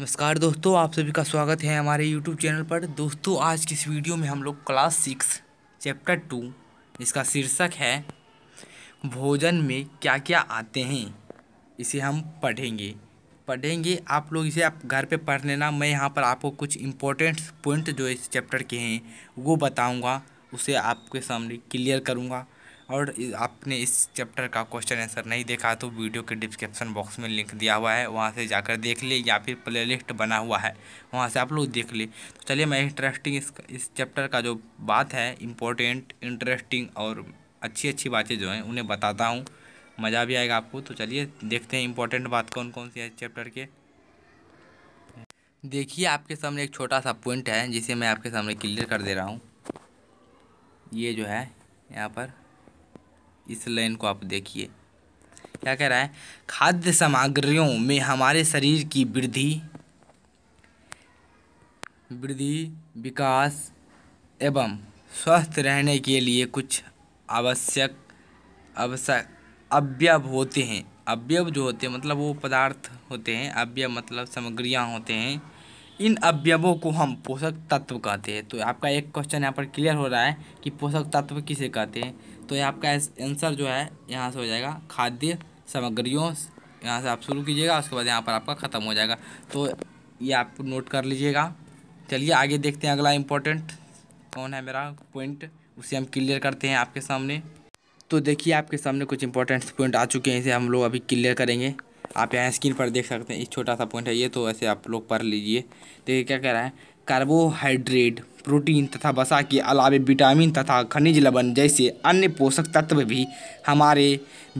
नमस्कार दोस्तों आप सभी का स्वागत है हमारे YouTube चैनल पर दोस्तों आज की इस वीडियो में हम लोग क्लास सिक्स चैप्टर टू इसका शीर्षक है भोजन में क्या क्या आते हैं इसे हम पढ़ेंगे पढ़ेंगे आप लोग इसे आप घर पे पढ़ लेना मैं यहाँ पर आपको कुछ इम्पोर्टेंट पॉइंट जो इस चैप्टर के हैं वो बताऊँगा उसे आपके सामने क्लियर करूँगा और आपने इस चैप्टर का क्वेश्चन आंसर नहीं देखा तो वीडियो के डिस्क्रिप्शन बॉक्स में लिंक दिया हुआ है वहाँ से जाकर देख ले या फिर प्लेलिस्ट बना हुआ है वहाँ से आप लोग देख ले तो चलिए मैं इंटरेस्टिंग इस इस चैप्टर का जो बात है इम्पोर्टेंट इंटरेस्टिंग और अच्छी अच्छी बातें जो हैं उन्हें बताता हूँ मज़ा भी आएगा आपको तो चलिए देखते हैं इंपॉर्टेंट बात कौन कौन सी है इस चैप्टर के देखिए आपके सामने एक छोटा सा पॉइंट है जिसे मैं आपके सामने क्लियर कर दे रहा हूँ ये जो है यहाँ पर इस लाइन को आप देखिए क्या कह रहा है खाद्य सामग्रियों में हमारे शरीर की वृद्धि वृद्धि विकास एवं स्वस्थ रहने के लिए कुछ आवश्यक आवश्यक अवयव होते हैं अवयव जो होते हैं मतलब वो पदार्थ होते हैं अवयव मतलब सामग्रियाँ होते हैं इन अवयवों को हम पोषक तत्व कहते हैं तो आपका एक क्वेश्चन यहाँ पर क्लियर हो रहा है कि पोषक तत्व किसे कहते हैं तो ये आपका आंसर जो है यहाँ से हो जाएगा खाद्य सामग्रियों यहाँ से आप शुरू कीजिएगा उसके बाद यहाँ पर आपका ख़त्म हो जाएगा तो ये आप नोट कर लीजिएगा चलिए आगे देखते हैं अगला इम्पोर्टेंट कौन है मेरा पॉइंट उसे हम क्लियर करते हैं आपके सामने तो देखिए आपके सामने कुछ इंपॉर्टेंट पॉइंट आ चुके हैं इसे हम लोग अभी क्लियर करेंगे आप यहाँ स्क्रीन पर देख सकते हैं इस छोटा सा पॉइंट है ये तो ऐसे आप लोग पढ़ लीजिए देखिए क्या कह रहा है कार्बोहाइड्रेट प्रोटीन तथा वसा के अलावे विटामिन तथा खनिज लवण जैसे अन्य पोषक तत्व भी हमारे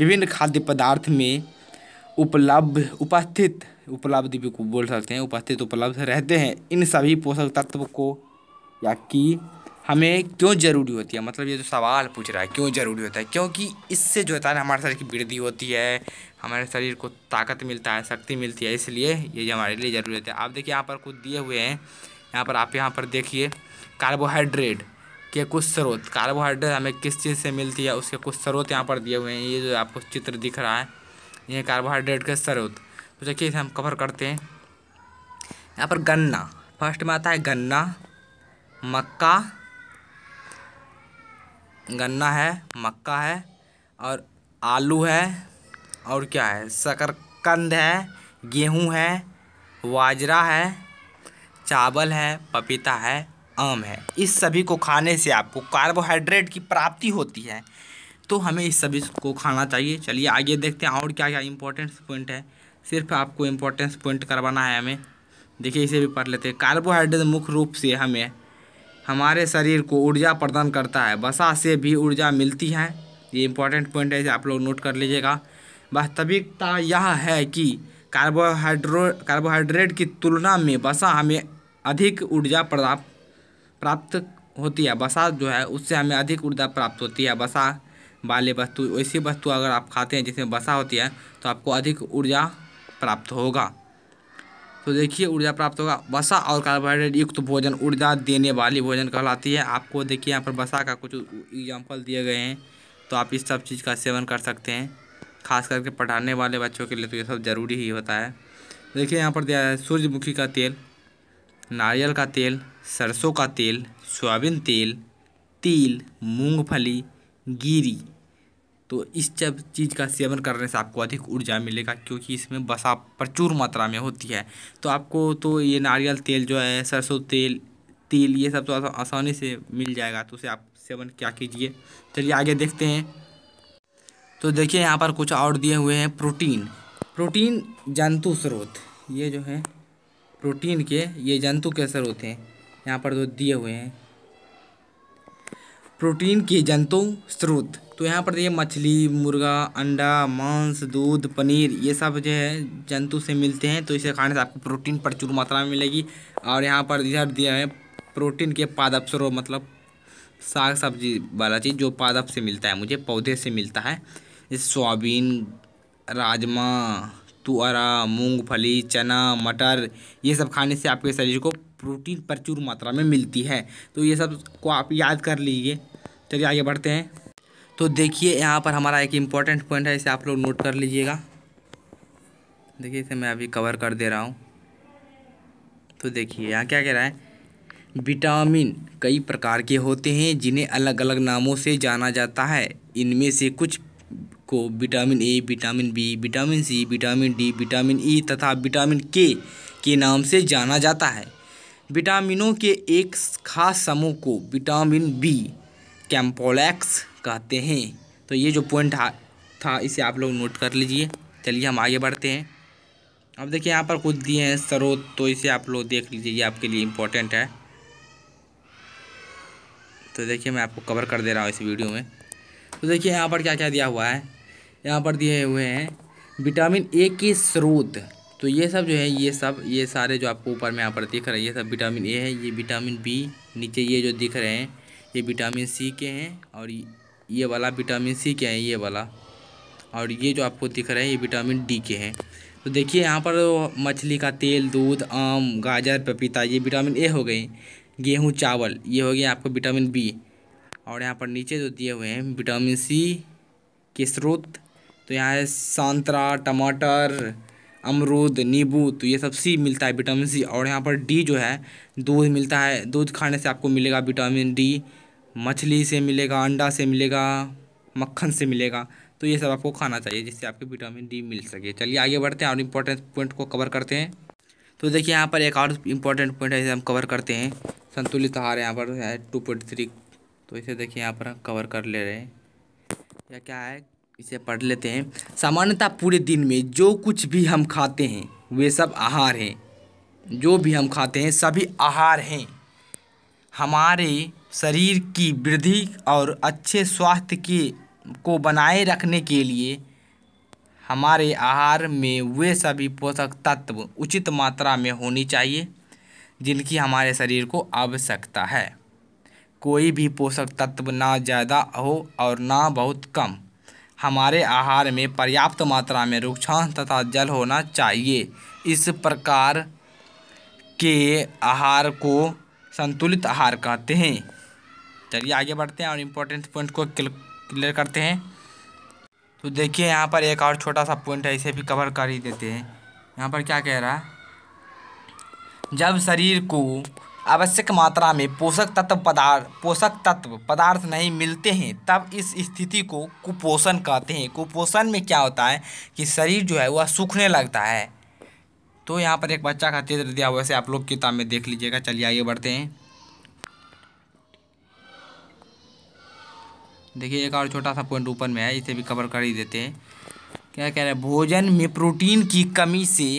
विभिन्न खाद्य पदार्थ में उपलब्ध उपस्थित उपलब्ध भी बोल सकते हैं उपस्थित उपलब्ध रहते हैं इन सभी पोषक तत्व को या कि हमें क्यों ज़रूरी होती है मतलब ये जो सवाल पूछ रहा है क्यों ज़रूरी होता है क्योंकि इससे जो होता है हमारे शरीर की वृद्धि होती है हमारे शरीर को ताकत मिलता है शक्ति मिलती है इसलिए ये हमारे लिए ज़रूरी होता है आप देखिए यहाँ पर कुछ दिए हुए हैं यहाँ पर आप यहाँ पर देखिए कार्बोहाइड्रेट के कुछ स्रोत कार्बोहाइड्रेट हमें किस चीज़ से मिलती है उसके कुछ स्रोत यहाँ पर दिए हुए हैं ये जो आपको चित्र दिख रहा है ये कार्बोहाइड्रेट के स्रोत तो देखिए इसे हम कवर करते हैं यहाँ पर गन्ना फर्स्ट में आता है गन्ना मक्का गन्ना है मक्का है और आलू है और क्या है शकरकंद है गेहूं है बाजरा है चावल है पपीता है आम है इस सभी को खाने से आपको कार्बोहाइड्रेट की प्राप्ति होती है तो हमें इस सभी को खाना चाहिए चलिए आगे देखते हैं और क्या क्या इंपॉर्टेंस पॉइंट है सिर्फ आपको इम्पोर्टेंस पॉइंट करवाना है हमें देखिए इसे भी पढ़ लेते हैं कार्बोहाइड्रेट मुख्य रूप से हमें हमारे शरीर को ऊर्जा प्रदान करता है वसा से भी ऊर्जा मिलती है ये इंपॉर्टेंट पॉइंट है इसे आप लोग नोट कर लीजिएगा वास्तविकता यह है कि कार्बोहाइड्रो कार्बोहाइड्रेट की तुलना में वसा हमें अधिक ऊर्जा प्रदान प्राप्त होती है वसा जो है उससे हमें अधिक ऊर्जा प्राप्त होती है वसा वाले वस्तु ऐसी वस्तु अगर आप खाते हैं जिसमें वसा होती है तो आपको अधिक ऊर्जा प्राप्त होगा तो देखिए ऊर्जा प्राप्त होगा वसा और कार्बोहाइड्रेट युक्त भोजन ऊर्जा देने वाली भोजन कहलाती है आपको देखिए यहाँ पर वसा का कुछ एग्जाम्पल दिए गए हैं तो आप इस सब चीज़ का सेवन कर सकते हैं खास करके पढ़ाने वाले बच्चों के लिए तो ये सब ज़रूरी ही होता है देखिए यहाँ पर दिया है सूर्यमुखी का तेल नारियल का तेल सरसों का तेल सोयाबीन तेल तिल मूंगफली गिरी तो इस सब चीज़ का सेवन करने से आपको अधिक ऊर्जा मिलेगा क्योंकि इसमें बसा प्रचुर मात्रा में होती है तो आपको तो ये नारियल तेल जो है सरसों तेल तिल ये सब तो आसानी से मिल जाएगा तो उसे आप सेवन क्या कीजिए चलिए आगे देखते हैं तो देखिए यहाँ पर कुछ और दिए हुए हैं प्रोटीन प्रोटीन जंतु स्रोत ये जो है प्रोटीन के ये जंतु कैंसर होते हैं यहाँ पर जो दिए हुए हैं प्रोटीन के जंतु स्रोत तो यहाँ पर देखिए मछली मुर्गा अंडा मांस दूध पनीर ये सब जो है जंतु से मिलते हैं तो इसे खाने से आपको प्रोटीन प्रचुर मात्रा में मिलेगी और यहाँ पर इधर दिया है प्रोटीन के पादप स्रोत मतलब साग सब्जी वाला चीज़ जो पादप से मिलता है मुझे पौधे से मिलता है जैसे सोयाबीन राजमा तुअरा मूंगफली चना मटर ये सब खाने से आपके शरीर को प्रोटीन प्रचुर मात्रा में मिलती है तो ये सब को आप याद कर लीजिए चलिए आगे बढ़ते हैं तो देखिए यहाँ पर हमारा एक इम्पॉर्टेंट पॉइंट है इसे आप लोग नोट कर लीजिएगा देखिए इसे मैं अभी कवर कर दे रहा हूँ तो देखिए यहाँ क्या कह रहा है विटामिन कई प्रकार के होते हैं जिन्हें अलग अलग नामों से जाना जाता है इनमें से कुछ को vitamin A vitamin B vitamin C vitamin D vitamin E तथा विटामिन के के नाम से जाना जाता है विटामिनों के एक खास समूह को विटामिन बी कैम्पोलैक्स कहते हैं तो ये जो पॉइंट था, इसे आप लोग नोट कर लीजिए चलिए हम आगे बढ़ते हैं अब देखिए यहाँ पर कुछ दिए हैं स्रोत तो इसे आप लोग देख लीजिए ये आपके लिए इम्पोर्टेंट है तो देखिए मैं आपको कवर कर दे रहा हूँ इस वीडियो में तो देखिए यहाँ पर क्या क्या दिया हुआ है यहाँ पर दिए हुए हैं विटामिन ए के स्रोत तो ये सब जो है ये सब ये सारे जो आपको ऊपर में यहाँ पर दिख रहे हैं ये सब विटामिन ए है ये विटामिन बी नीचे ये जो दिख रहे हैं ये विटामिन सी के हैं और ये वाला विटामिन सी के हैं ये वाला और ये जो आपको दिख रहे हैं ये विटामिन डी के हैं तो देखिए यहाँ पर मछली का तेल दूध आम गाजर पपीता ये विटामिन ए हो गई गेहूँ चावल ये हो गया आपको विटामिन बी और यहाँ पर नीचे जो दिए हुए हैं विटामिन सी के स्रोत तो यहाँ है संतरा टमाटर अमरूद नींबू तो ये सब सी मिलता है विटामिन सी और यहाँ पर डी जो है दूध मिलता है दूध खाने से आपको मिलेगा विटामिन डी मछली से मिलेगा अंडा से मिलेगा मक्खन से मिलेगा तो ये सब आपको खाना चाहिए जिससे आपको विटामिन डी मिल सके चलिए आगे बढ़ते हैं और इम्पोर्टेंट पॉइंट को कवर करते हैं तो देखिए यहाँ पर एक और इम्पोर्टेंट पॉइंट है जिसे हम कवर करते हैं संतुलित आहार यहाँ पर है टू पॉइंट थ्री तो इसे देखिए यहाँ पर हम कवर कर ले रहे हैं या क्या है इसे पढ़ लेते हैं सामान्यतः पूरे दिन में जो कुछ भी हम खाते हैं वे सब आहार हैं जो भी हम खाते हैं सभी आहार हैं हमारे शरीर की वृद्धि और अच्छे स्वास्थ्य के को बनाए रखने के लिए हमारे आहार में वे सभी पोषक तत्व उचित मात्रा में होनी चाहिए जिनकी हमारे शरीर को आवश्यकता है कोई भी पोषक तत्व ना ज़्यादा हो और ना बहुत कम हमारे आहार में पर्याप्त मात्रा में वृक्षांश तथा जल होना चाहिए इस प्रकार के आहार को संतुलित आहार कहते हैं चलिए आगे बढ़ते हैं और इम्पोर्टेंट पॉइंट को क्लियर करते हैं तो देखिए यहाँ पर एक और छोटा सा पॉइंट है इसे भी कवर कर ही देते हैं यहाँ पर क्या कह रहा है जब शरीर को आवश्यक मात्रा में पोषक तत्व पदार्थ पोषक तत्व पदार्थ नहीं मिलते हैं तब इस स्थिति को कुपोषण कहते हैं कुपोषण में क्या होता है कि शरीर जो है वह सूखने लगता है तो यहाँ पर एक बच्चा का चित्र दिया हुआ है आप लोग किताब में देख लीजिएगा चलिए आइए बढ़ते हैं देखिए एक और छोटा सा पॉइंट ऊपर में है इसे भी कवर कर ही देते हैं क्या कह रहे हैं भोजन में प्रोटीन की कमी से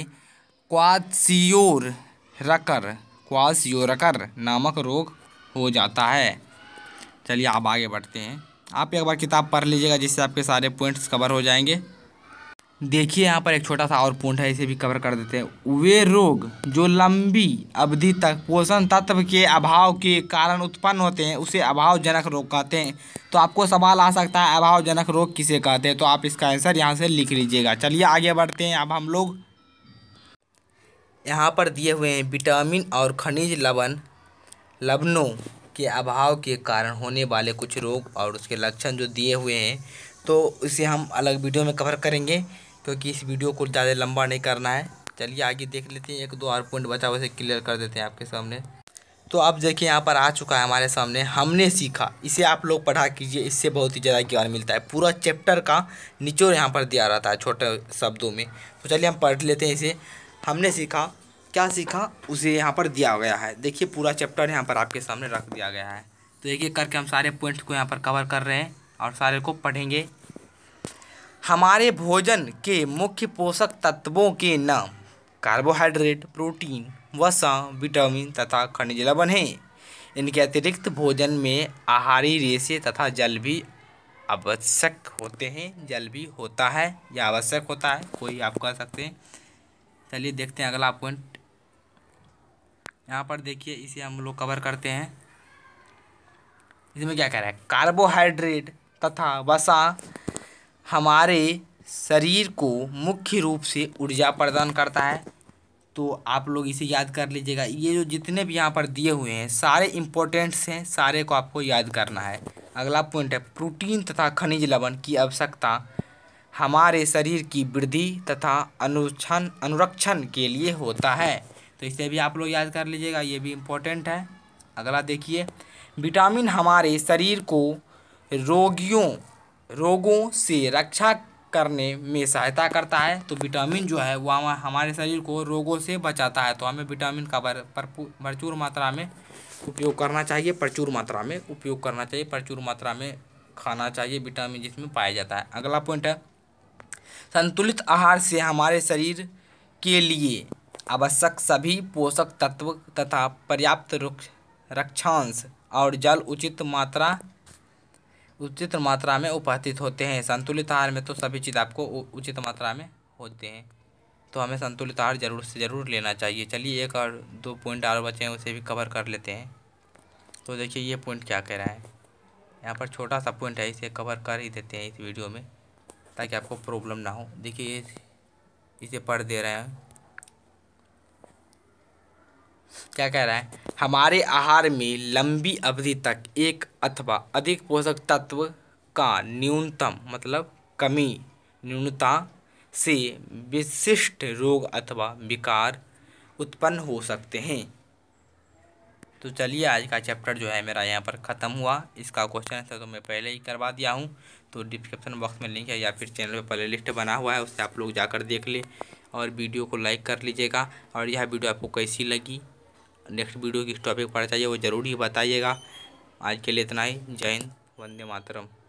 क्वादसियोर रकर क्वास नामक रोग हो जाता है चलिए आप आगे बढ़ते हैं आप एक बार किताब पढ़ लीजिएगा जिससे आपके सारे पॉइंट्स कवर हो जाएंगे देखिए यहाँ पर एक छोटा सा और पॉइंट है इसे भी कवर कर देते हैं वे रोग जो लंबी अवधि तक पोषण तत्व के अभाव के कारण उत्पन्न होते हैं उसे अभावजनक रोग कहते हैं तो आपको सवाल आ सकता है अभावजनक रोग किसे कहते हैं तो आप इसका आंसर यहाँ से लिख लीजिएगा चलिए आगे बढ़ते हैं अब हम लोग यहाँ पर दिए हुए हैं विटामिन और खनिज लवण लवणों के अभाव के कारण होने वाले कुछ रोग और उसके लक्षण जो दिए हुए हैं तो इसे हम अलग वीडियो में कवर करेंगे क्योंकि इस वीडियो को ज़्यादा लंबा नहीं करना है चलिए आगे देख लेते हैं एक दो और पॉइंट बचा वैसे क्लियर कर देते हैं आपके सामने तो आप देखिए यहाँ पर आ चुका है हमारे सामने हमने सीखा इसे आप लोग पढ़ा कीजिए इससे बहुत ही ज़्यादा ज्ञान मिलता है पूरा चैप्टर का निचोड़ यहाँ पर दिया रहता है छोटे शब्दों में तो चलिए हम पढ़ लेते हैं इसे हमने सीखा क्या सीखा उसे यहाँ पर दिया गया है देखिए पूरा चैप्टर यहाँ पर आपके सामने रख दिया गया है तो एक एक करके हम सारे पॉइंट्स को यहाँ पर कवर कर रहे हैं और सारे को पढ़ेंगे हमारे भोजन के मुख्य पोषक तत्वों के नाम कार्बोहाइड्रेट प्रोटीन वसा विटामिन तथा खनिज लवण हैं इनके अतिरिक्त भोजन में आहारी रेशे तथा जल भी आवश्यक होते हैं जल भी होता है या आवश्यक होता है कोई आप कह सकते हैं चलिए देखते हैं अगला पॉइंट यहाँ पर देखिए इसे हम लोग कवर करते हैं इसमें क्या कह रहा है कार्बोहाइड्रेट तथा वसा हमारे शरीर को मुख्य रूप से ऊर्जा प्रदान करता है तो आप लोग इसे याद कर लीजिएगा ये जो जितने भी यहाँ पर दिए हुए हैं सारे इम्पोर्टेंट्स हैं सारे को आपको याद करना है अगला पॉइंट है प्रोटीन तथा खनिज लवण की आवश्यकता हमारे शरीर की वृद्धि तथा अनुक्षण अनुरक्षण के लिए होता है तो इसे भी आप लोग याद कर लीजिएगा ये भी इम्पोर्टेंट है अगला देखिए विटामिन हमारे शरीर को रोगियों रोगों से रक्षा करने में सहायता करता है तो विटामिन जो है वह हमारे शरीर को रोगों से बचाता है तो हमें विटामिन का भरपूर मात्रा में उपयोग करना चाहिए प्रचुर मात्रा में उपयोग करना चाहिए प्रचुर मात्रा में खाना चाहिए विटामिन जिसमें पाया जाता है अगला पॉइंट है संतुलित आहार से हमारे शरीर के लिए आवश्यक सभी पोषक तत्व तथा पर्याप्त रक्षांश और जल उचित मात्रा उचित मात्रा में उपस्थित होते हैं संतुलित आहार में तो सभी चीज़ आपको उचित मात्रा में होते हैं तो हमें संतुलित आहार जरूर से ज़रूर लेना चाहिए चलिए एक और दो पॉइंट और बचे हैं उसे भी कवर कर लेते हैं तो देखिए ये पॉइंट क्या कह रहा है यहाँ पर छोटा सा पॉइंट है इसे कवर कर ही देते हैं इस वीडियो में ताकि आपको प्रॉब्लम ना हो देखिए इसे पढ़ दे रहे हैं क्या कह रहा है हमारे आहार में लंबी अवधि तक एक अथवा अधिक पोषक तत्व का न्यूनतम मतलब कमी न्यूनता से विशिष्ट रोग अथवा विकार उत्पन्न हो सकते हैं तो चलिए आज का चैप्टर जो है मेरा यहाँ पर ख़त्म हुआ इसका क्वेश्चन आंसर तो मैं पहले ही करवा दिया हूँ तो डिस्क्रिप्शन बॉक्स में लिंक है या फिर चैनल पे प्ले लिस्ट बना हुआ है उससे आप लोग जाकर देख लें और वीडियो को लाइक कर लीजिएगा और यह वीडियो आपको कैसी लगी नेक्स्ट वीडियो किस टॉपिक पर चाहिए वो ज़रूर ही बताइएगा आज के लिए इतना ही जय हिंद वंदे मातरम